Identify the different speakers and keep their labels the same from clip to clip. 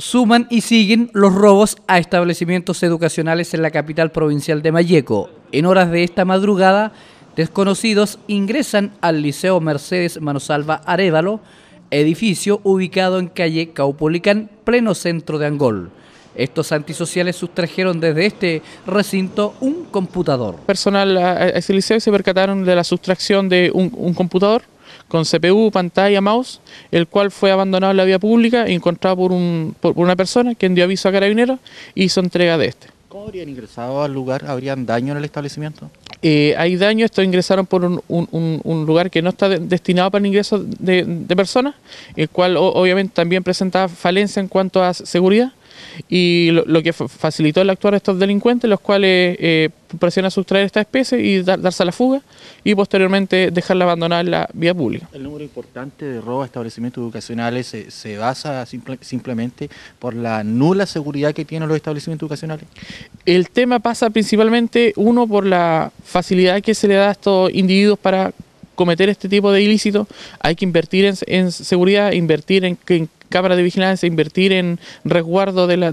Speaker 1: Suman y siguen los robos a establecimientos educacionales en la capital provincial de Mayeco. En horas de esta madrugada, desconocidos ingresan al Liceo Mercedes Manosalva Arevalo, edificio ubicado en calle Caupolicán, pleno centro de Angol. Estos antisociales sustrajeron desde este recinto un computador. Personal a ese liceo se percataron de la sustracción de un computador
Speaker 2: con CPU, pantalla, mouse, el cual fue abandonado en la vía pública encontrado por, un, por, una persona que dio aviso a carabineros y hizo entrega de este. ¿Cómo habrían ingresado al lugar? ¿Habrían daño en el establecimiento? Eh, hay daño, estos ingresaron por un, un, lugar que no está destinado para el ingreso de, personas, el cual obviamente también presentaba falencia en cuanto a seguridad y lo, que facilitó el actuar de estos delincuentes, los cuales eh, presionan a sustraer esta especie y darse a la fuga y posteriormente dejarla abandonar la vía pública. El número importante de robos a establecimientos educacionales se, basa simplemente por la nula seguridad que tienen los establecimientos educacionales. El tema pasa principalmente, uno, por la facilidad que se le da a estos individuos para cometer este tipo de ilícitos, hay que invertir en, seguridad, invertir en, cámaras de vigilancia, invertir en resguardo de, las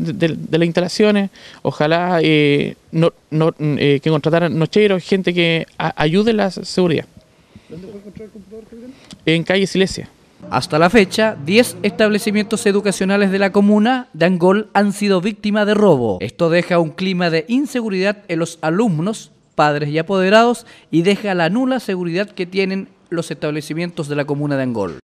Speaker 2: instalaciones, ojalá eh, no, eh, que contrataran nocheros, gente que ayude la seguridad. ¿Dónde puede encontrar el computador,
Speaker 1: En calle Silesia. Hasta la fecha, 10 establecimientos educacionales de la comuna de Angol han sido víctimas de robo. Esto deja un clima de inseguridad en los alumnos padres y apoderados y deja la nula seguridad que tienen los establecimientos de la comuna de Angol.